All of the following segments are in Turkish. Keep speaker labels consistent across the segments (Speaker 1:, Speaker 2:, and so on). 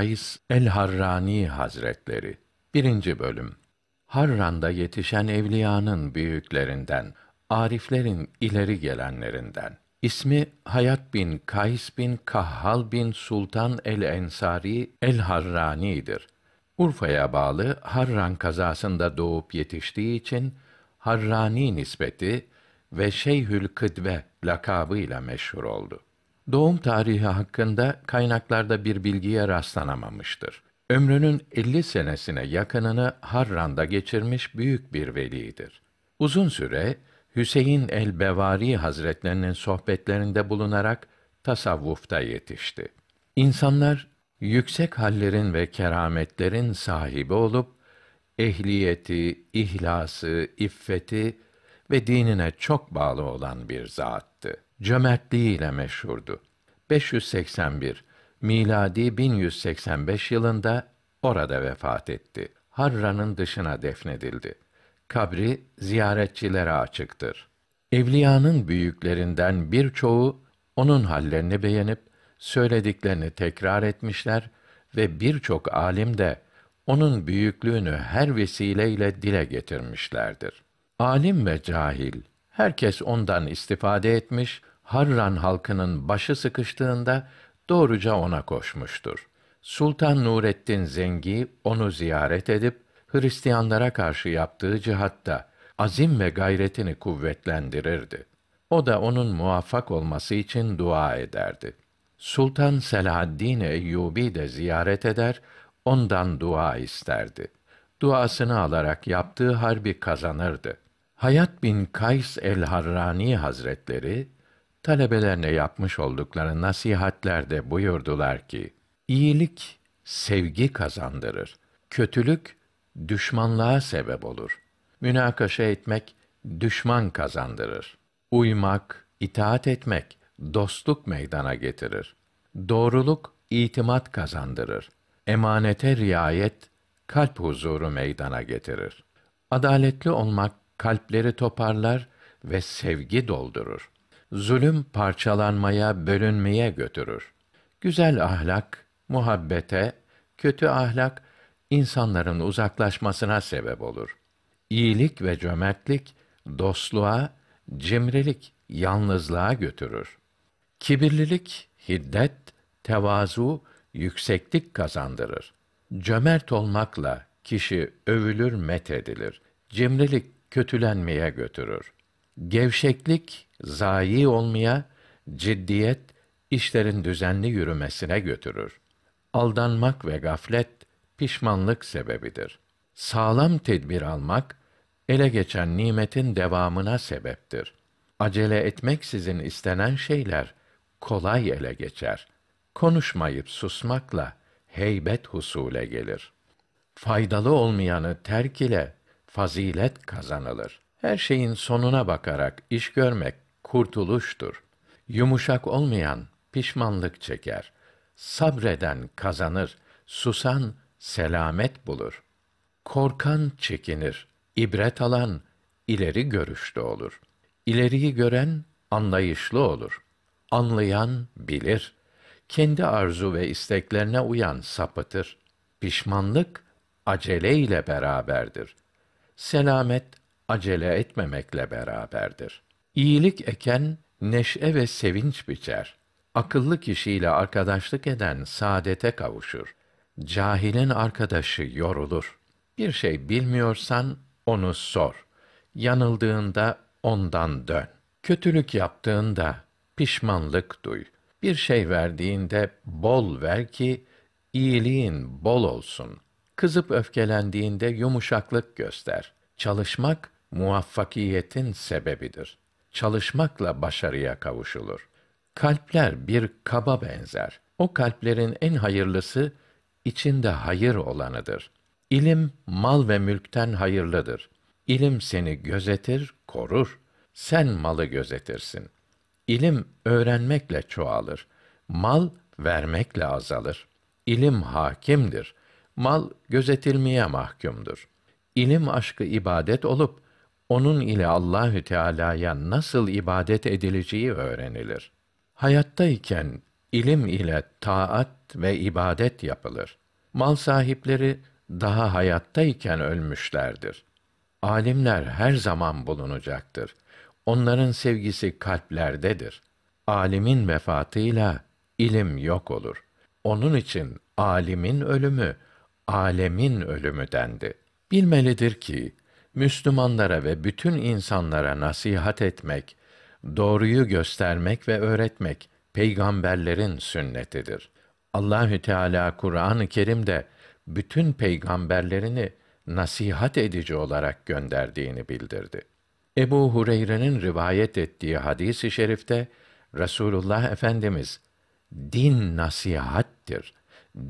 Speaker 1: Kays el-Harrani Hazretleri 1. bölüm Harran'da yetişen evliyanın büyüklerinden, ariflerin ileri gelenlerinden. İsmi Hayat bin Kays bin Kahhal bin Sultan el-Ensari el-Harrani'dir. Urfa'ya bağlı Harran kazasında doğup yetiştiği için Harrani nisbeti ve Şeyhül Kıdve lakabıyla meşhur oldu. Doğum tarihi hakkında kaynaklarda bir bilgiye rastlanamamıştır. Ömrünün 50 senesine yakınını Harran'da geçirmiş büyük bir velidir. Uzun süre Hüseyin el-Bevari Hazretlerinin sohbetlerinde bulunarak tasavvufta yetişti. İnsanlar yüksek hallerin ve kerametlerin sahibi olup ehliyeti, ihlası, iffeti ve dinine çok bağlı olan bir zattı cömertliği ile meşhurdu. 581 miladi 1185 yılında orada vefat etti. Harran'ın dışına defnedildi. Kabri ziyaretçilere açıktır. Evliyanın büyüklerinden birçoğu onun hallerini beğenip söylediklerini tekrar etmişler ve birçok alim de onun büyüklüğünü her vesileyle dile getirmişlerdir. Alim ve cahil herkes ondan istifade etmiş, Harran halkının başı sıkıştığında doğruca ona koşmuştur. Sultan Nurettin Zengi onu ziyaret edip Hristiyanlara karşı yaptığı cihatta azim ve gayretini kuvvetlendirirdi. O da onun muvaffak olması için dua ederdi. Sultan Selahaddin Eyyubi de ziyaret eder, ondan dua isterdi. Duasını alarak yaptığı harbi kazanırdı. Hayat bin Kays el-Harrani Hazretleri talebelerine yapmış oldukları nasihatlerde buyurdular ki, iyilik sevgi kazandırır, kötülük düşmanlığa sebep olur. Münakaşa etmek düşman kazandırır. Uymak, itaat etmek dostluk meydana getirir. Doğruluk itimat kazandırır. Emanete riayet kalp huzuru meydana getirir. Adaletli olmak kalpleri toparlar ve sevgi doldurur zulüm parçalanmaya, bölünmeye götürür. Güzel ahlak, muhabbete, kötü ahlak, insanların uzaklaşmasına sebep olur. İyilik ve cömertlik, dostluğa, cimrilik, yalnızlığa götürür. Kibirlilik, hiddet, tevazu, yükseklik kazandırır. Cömert olmakla kişi övülür, met edilir. Cimrilik kötülenmeye götürür. Gevşeklik zayi olmaya, ciddiyet işlerin düzenli yürümesine götürür. Aldanmak ve gaflet pişmanlık sebebidir. Sağlam tedbir almak ele geçen nimetin devamına sebeptir. Acele etmek sizin istenen şeyler kolay ele geçer. Konuşmayıp susmakla heybet husule gelir. Faydalı olmayanı terk ile fazilet kazanılır. Her şeyin sonuna bakarak iş görmek kurtuluştur. Yumuşak olmayan pişmanlık çeker. Sabreden kazanır, susan selamet bulur. Korkan çekinir, ibret alan ileri görüşlü olur. İleriyi gören anlayışlı olur. Anlayan bilir. Kendi arzu ve isteklerine uyan sapıtır. Pişmanlık aceleyle beraberdir. Selamet acele etmemekle beraberdir. İyilik eken neşe ve sevinç biçer. Akıllı kişiyle arkadaşlık eden saadete kavuşur. Cahilin arkadaşı yorulur. Bir şey bilmiyorsan onu sor. Yanıldığında ondan dön. Kötülük yaptığında pişmanlık duy. Bir şey verdiğinde bol ver ki iyiliğin bol olsun. Kızıp öfkelendiğinde yumuşaklık göster. Çalışmak muvaffakiyetin sebebidir. Çalışmakla başarıya kavuşulur. Kalpler bir kaba benzer. O kalplerin en hayırlısı içinde hayır olanıdır. İlim mal ve mülkten hayırlıdır. İlim seni gözetir, korur. Sen malı gözetirsin. İlim öğrenmekle çoğalır. Mal vermekle azalır. İlim hakimdir. Mal gözetilmeye mahkumdur. İlim aşkı ibadet olup onun ile Allahü Teala'ya nasıl ibadet edileceği öğrenilir. Hayattayken ilim ile taat ve ibadet yapılır. Mal sahipleri daha hayattayken ölmüşlerdir. Alimler her zaman bulunacaktır. Onların sevgisi kalplerdedir. Alimin vefatıyla ilim yok olur. Onun için alimin ölümü alemin ölümü dendi. Bilmelidir ki Müslümanlara ve bütün insanlara nasihat etmek, doğruyu göstermek ve öğretmek peygamberlerin sünnetidir. Allahü Teala Kur'an-ı Kerim'de bütün peygamberlerini nasihat edici olarak gönderdiğini bildirdi. Ebu Hureyre'nin rivayet ettiği hadis-i şerifte Resulullah Efendimiz din nasihattir.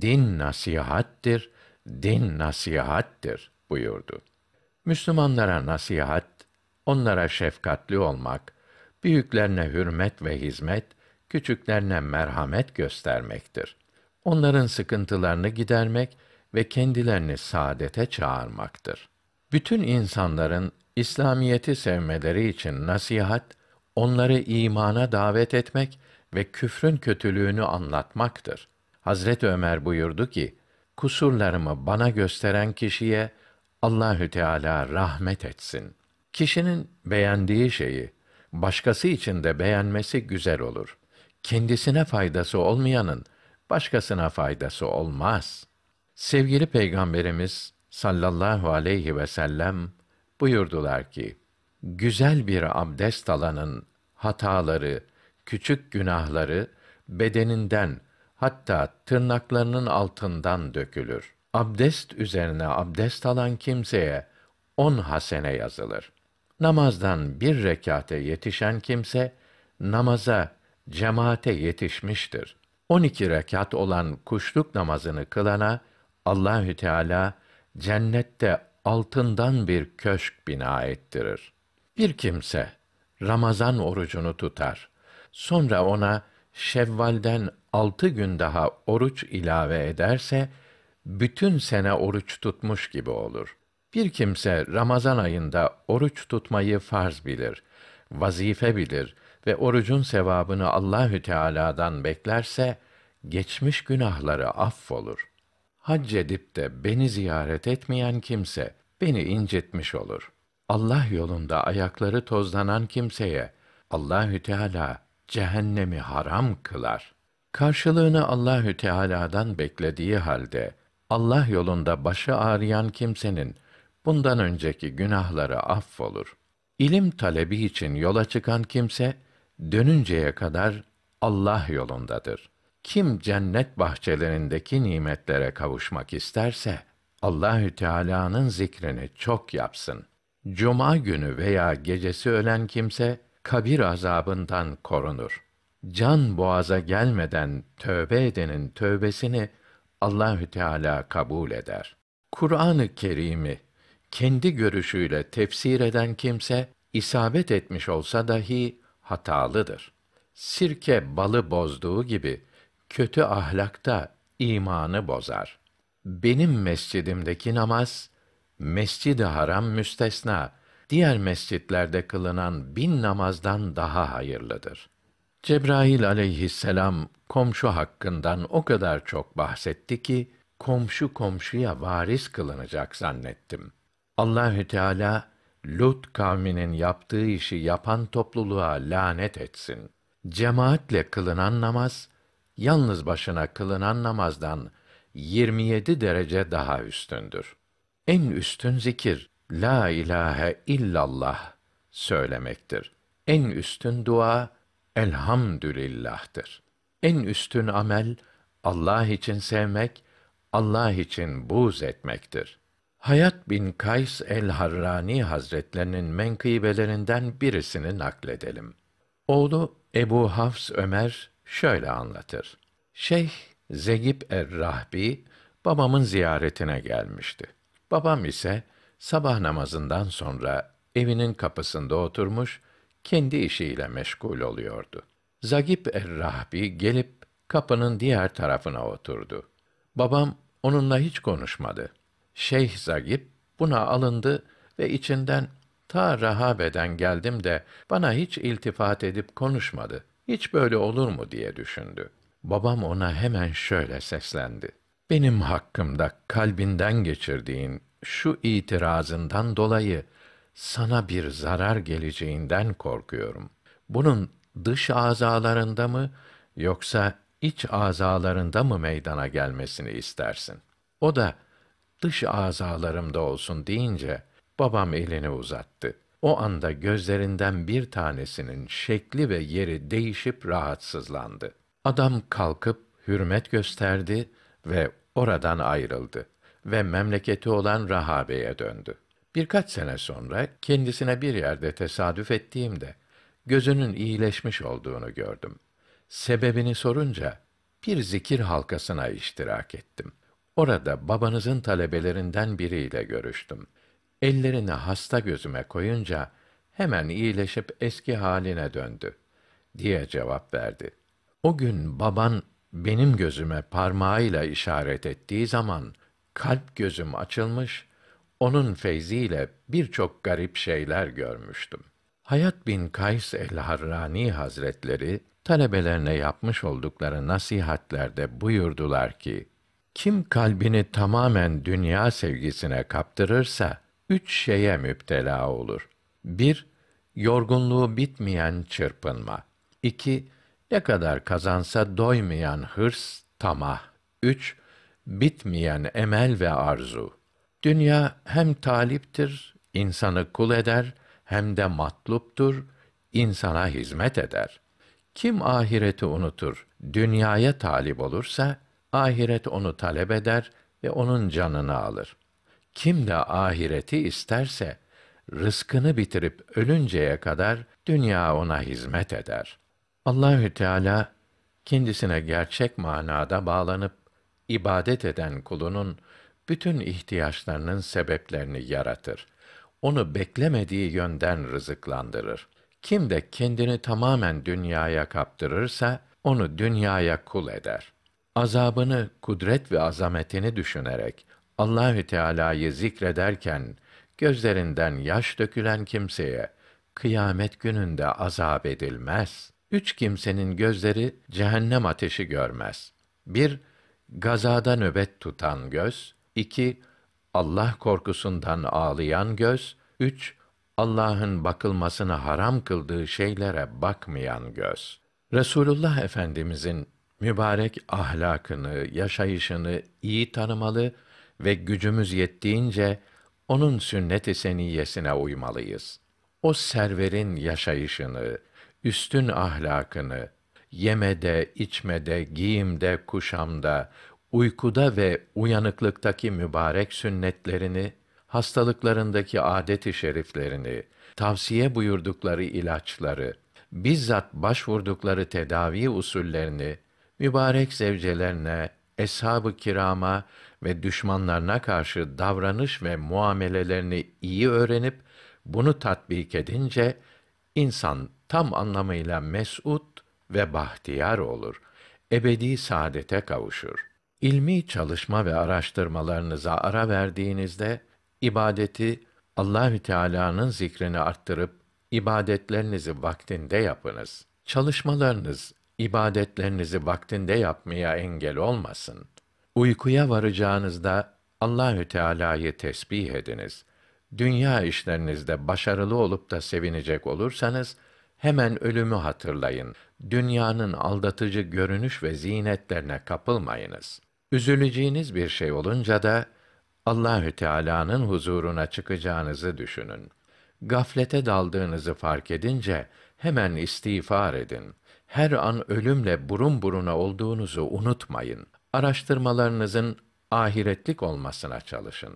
Speaker 1: Din nasihattir, din nasihattir buyurdu. Müslümanlara nasihat, onlara şefkatli olmak, büyüklerine hürmet ve hizmet, küçüklerine merhamet göstermektir. Onların sıkıntılarını gidermek ve kendilerini saadete çağırmaktır. Bütün insanların İslamiyeti sevmeleri için nasihat, onları imana davet etmek ve küfrün kötülüğünü anlatmaktır. Hazret Ömer buyurdu ki: Kusurlarımı bana gösteren kişiye Allahü Teala rahmet etsin. Kişinin beğendiği şeyi başkası için de beğenmesi güzel olur. Kendisine faydası olmayanın başkasına faydası olmaz. Sevgili Peygamberimiz sallallahu aleyhi ve sellem buyurdular ki: Güzel bir abdest alanın hataları, küçük günahları bedeninden hatta tırnaklarının altından dökülür abdest üzerine abdest alan kimseye on hasene yazılır. Namazdan bir rekate yetişen kimse, namaza, cemaate yetişmiştir. On iki rekat olan kuşluk namazını kılana, Allahü Teala cennette altından bir köşk bina ettirir. Bir kimse Ramazan orucunu tutar. Sonra ona Şevval'den altı gün daha oruç ilave ederse, bütün sene oruç tutmuş gibi olur. Bir kimse Ramazan ayında oruç tutmayı farz bilir, vazife bilir ve orucun sevabını Allahü Teala'dan beklerse geçmiş günahları affolur. Hac edip de beni ziyaret etmeyen kimse beni incitmiş olur. Allah yolunda ayakları tozlanan kimseye Allahü Teala cehennemi haram kılar. Karşılığını Allahü Teala'dan beklediği halde Allah yolunda başı ağrıyan kimsenin bundan önceki günahları affolur. İlim talebi için yola çıkan kimse dönünceye kadar Allah yolundadır. Kim cennet bahçelerindeki nimetlere kavuşmak isterse Allahü Teala'nın zikrini çok yapsın. Cuma günü veya gecesi ölen kimse kabir azabından korunur. Can boğaza gelmeden tövbe edenin tövbesini Allahü Teala kabul eder. Kur'an-ı Kerim'i kendi görüşüyle tefsir eden kimse isabet etmiş olsa dahi hatalıdır. Sirke balı bozduğu gibi kötü ahlak da imanı bozar. Benim mescidimdeki namaz Mescid-i Haram müstesna, diğer mescitlerde kılınan bin namazdan daha hayırlıdır. Cebrail aleyhisselam komşu hakkından o kadar çok bahsetti ki komşu komşuya varis kılınacak zannettim. Allahü Teala Lut kavminin yaptığı işi yapan topluluğa lanet etsin. Cemaatle kılınan namaz yalnız başına kılınan namazdan 27 derece daha üstündür. En üstün zikir la ilahe illallah söylemektir. En üstün dua elhamdülillah'tır. En üstün amel Allah için sevmek, Allah için buğz etmektir. Hayat bin Kays el-Harrani Hazretlerinin menkıbelerinden birisini nakledelim. Oğlu Ebu Hafs Ömer şöyle anlatır. Şeyh Zegib er-Rahbi babamın ziyaretine gelmişti. Babam ise sabah namazından sonra evinin kapısında oturmuş kendi işiyle meşgul oluyordu. Zagip Errahbi gelip kapının diğer tarafına oturdu. Babam onunla hiç konuşmadı. Şeyh Zagip buna alındı ve içinden ta rahabeden geldim de bana hiç iltifat edip konuşmadı. Hiç böyle olur mu diye düşündü. Babam ona hemen şöyle seslendi. Benim hakkımda kalbinden geçirdiğin şu itirazından dolayı sana bir zarar geleceğinden korkuyorum. Bunun dış azalarında mı yoksa iç azalarında mı meydana gelmesini istersin? O da dış azalarımda olsun deyince babam elini uzattı. O anda gözlerinden bir tanesinin şekli ve yeri değişip rahatsızlandı. Adam kalkıp hürmet gösterdi ve oradan ayrıldı ve memleketi olan Rahabe'ye döndü. Birkaç sene sonra kendisine bir yerde tesadüf ettiğimde gözünün iyileşmiş olduğunu gördüm. Sebebini sorunca bir zikir halkasına iştirak ettim. Orada babanızın talebelerinden biriyle görüştüm. Ellerini hasta gözüme koyunca hemen iyileşip eski haline döndü diye cevap verdi. O gün baban benim gözüme parmağıyla işaret ettiği zaman kalp gözüm açılmış, onun feyziyle birçok garip şeyler görmüştüm. Hayat bin Kays el-Harrani Hazretleri talebelerine yapmış oldukları nasihatlerde buyurdular ki: Kim kalbini tamamen dünya sevgisine kaptırırsa üç şeye müptela olur. Bir, yorgunluğu bitmeyen çırpınma. İki, ne kadar kazansa doymayan hırs, tamah. Üç, bitmeyen emel ve arzu.'' Dünya hem taliptir, insanı kul eder, hem de matluptur, insana hizmet eder. Kim ahireti unutur, dünyaya talip olursa, ahiret onu talep eder ve onun canını alır. Kim de ahireti isterse, rızkını bitirip ölünceye kadar dünya ona hizmet eder. Allahü Teala kendisine gerçek manada bağlanıp ibadet eden kulunun bütün ihtiyaçlarının sebeplerini yaratır. Onu beklemediği yönden rızıklandırır. Kim de kendini tamamen dünyaya kaptırırsa onu dünyaya kul eder. Azabını, kudret ve azametini düşünerek Allahü Teala'yı zikrederken gözlerinden yaş dökülen kimseye kıyamet gününde azap edilmez. Üç kimsenin gözleri cehennem ateşi görmez. Bir, gazada nöbet tutan göz, 2. Allah korkusundan ağlayan göz. 3. Allah'ın bakılmasını haram kıldığı şeylere bakmayan göz. Resulullah Efendimizin mübarek ahlakını, yaşayışını iyi tanımalı ve gücümüz yettiğince onun sünnet-i seniyyesine uymalıyız. O serverin yaşayışını, üstün ahlakını, yemede, içmede, giyimde, kuşamda, uykuda ve uyanıklıktaki mübarek sünnetlerini, hastalıklarındaki adet-i şeriflerini, tavsiye buyurdukları ilaçları, bizzat başvurdukları tedavi usullerini, mübarek zevcelerine, eshab-ı kirama ve düşmanlarına karşı davranış ve muamelelerini iyi öğrenip, bunu tatbik edince, insan tam anlamıyla mesut ve bahtiyar olur, ebedi saadete kavuşur. İlmi çalışma ve araştırmalarınıza ara verdiğinizde ibadeti Allahü Teala'nın zikrini arttırıp ibadetlerinizi vaktinde yapınız. Çalışmalarınız ibadetlerinizi vaktinde yapmaya engel olmasın. Uykuya varacağınızda Allahü Teala'yı tesbih ediniz. Dünya işlerinizde başarılı olup da sevinecek olursanız hemen ölümü hatırlayın. Dünyanın aldatıcı görünüş ve zinetlerine kapılmayınız. Üzüleceğiniz bir şey olunca da Allahü Teala'nın huzuruna çıkacağınızı düşünün. Gaflete daldığınızı fark edince hemen istiğfar edin. Her an ölümle burun buruna olduğunuzu unutmayın. Araştırmalarınızın ahiretlik olmasına çalışın.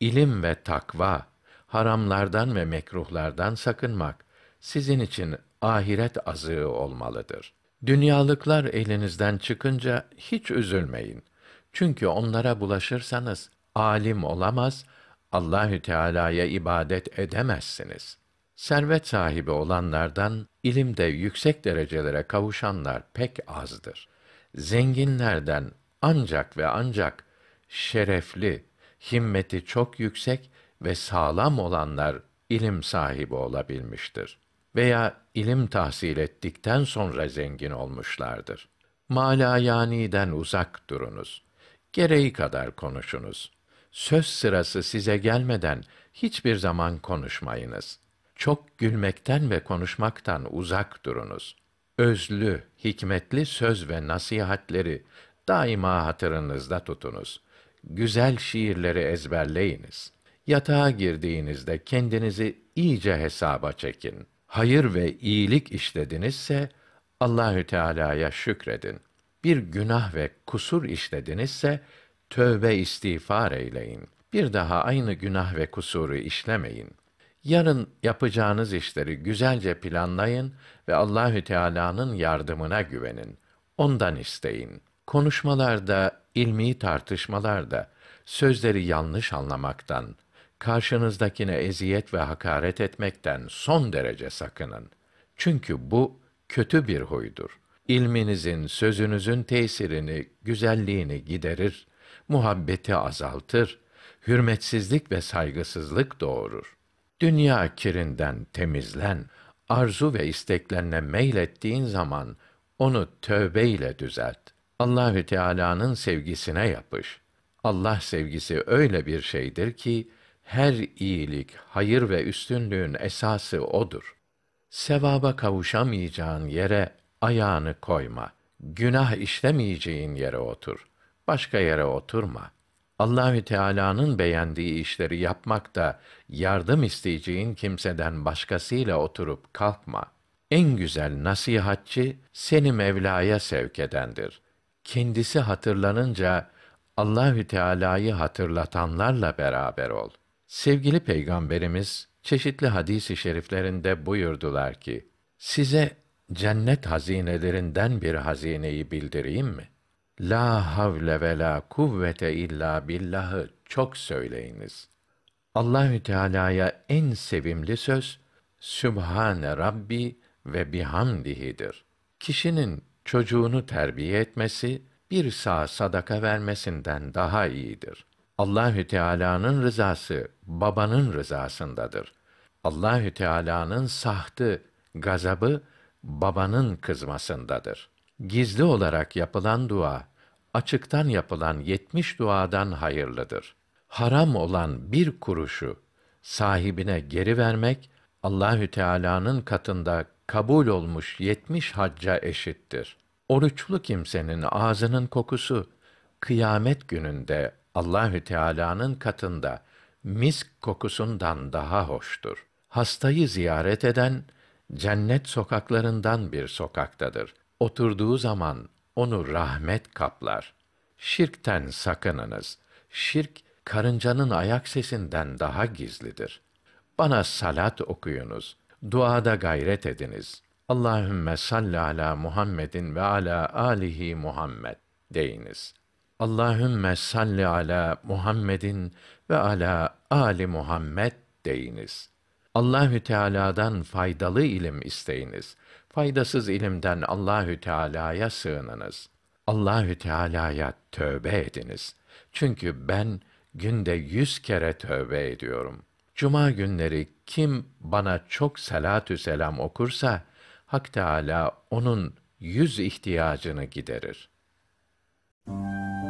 Speaker 1: İlim ve takva, haramlardan ve mekruhlardan sakınmak sizin için ahiret azığı olmalıdır. Dünyalıklar elinizden çıkınca hiç üzülmeyin. Çünkü onlara bulaşırsanız alim olamaz, Allahü Teala'ya ibadet edemezsiniz. Servet sahibi olanlardan ilimde yüksek derecelere kavuşanlar pek azdır. Zenginlerden ancak ve ancak şerefli, himmeti çok yüksek ve sağlam olanlar ilim sahibi olabilmiştir veya ilim tahsil ettikten sonra zengin olmuşlardır. Malayani'den uzak durunuz. Gereği kadar konuşunuz. Söz sırası size gelmeden hiçbir zaman konuşmayınız. Çok gülmekten ve konuşmaktan uzak durunuz. Özlü, hikmetli söz ve nasihatleri daima hatırınızda tutunuz. Güzel şiirleri ezberleyiniz. Yatağa girdiğinizde kendinizi iyice hesaba çekin. Hayır ve iyilik işledinizse Allahü Teala'ya şükredin bir günah ve kusur işledinizse tövbe istiğfar eyleyin. Bir daha aynı günah ve kusuru işlemeyin. Yarın yapacağınız işleri güzelce planlayın ve Allahü Teala'nın yardımına güvenin. Ondan isteyin. Konuşmalarda, ilmi tartışmalarda sözleri yanlış anlamaktan, karşınızdakine eziyet ve hakaret etmekten son derece sakının. Çünkü bu kötü bir huydur.'' ilminizin, sözünüzün tesirini, güzelliğini giderir, muhabbeti azaltır, hürmetsizlik ve saygısızlık doğurur. Dünya kirinden temizlen, arzu ve isteklerine meylettiğin zaman onu tövbeyle düzelt. Allahü Teala'nın sevgisine yapış. Allah sevgisi öyle bir şeydir ki her iyilik, hayır ve üstünlüğün esası odur. Sevaba kavuşamayacağın yere ayağını koyma. Günah işlemeyeceğin yere otur. Başka yere oturma. Allahü Teala'nın beğendiği işleri yapmak da yardım isteyeceğin kimseden başkasıyla oturup kalkma. En güzel nasihatçi seni Mevla'ya sevk edendir. Kendisi hatırlanınca Allahü Teala'yı hatırlatanlarla beraber ol. Sevgili Peygamberimiz çeşitli hadis-i şeriflerinde buyurdular ki: Size cennet hazinelerinden bir hazineyi bildireyim mi? La havle ve la kuvvete illa billahı çok söyleyiniz. Allahü Teala'ya en sevimli söz Sübhane Rabbi ve bihamdihidir. Kişinin çocuğunu terbiye etmesi bir sağ sadaka vermesinden daha iyidir. Allahü Teala'nın rızası babanın rızasındadır. Allahü Teala'nın sahtı, gazabı babanın kızmasındadır. Gizli olarak yapılan dua, açıktan yapılan yetmiş duadan hayırlıdır. Haram olan bir kuruşu sahibine geri vermek Allahü Teala'nın katında kabul olmuş yetmiş hacca eşittir. Oruçlu kimsenin ağzının kokusu kıyamet gününde Allahü Teala'nın katında misk kokusundan daha hoştur. Hastayı ziyaret eden cennet sokaklarından bir sokaktadır. Oturduğu zaman onu rahmet kaplar. Şirkten sakınınız. Şirk karıncanın ayak sesinden daha gizlidir. Bana salat okuyunuz. Duada gayret ediniz. Allahümme salli ala Muhammedin ve ala alihi Muhammed deyiniz. Allahümme salli ala Muhammedin ve ala ali Muhammed deyiniz.'' Allahü Teala'dan faydalı ilim isteyiniz. Faydasız ilimden Allahü Teala'ya sığınınız. Allahü Teala'ya tövbe ediniz. Çünkü ben günde yüz kere tövbe ediyorum. Cuma günleri kim bana çok salatü selam okursa, Hak Teala onun yüz ihtiyacını giderir. Müzik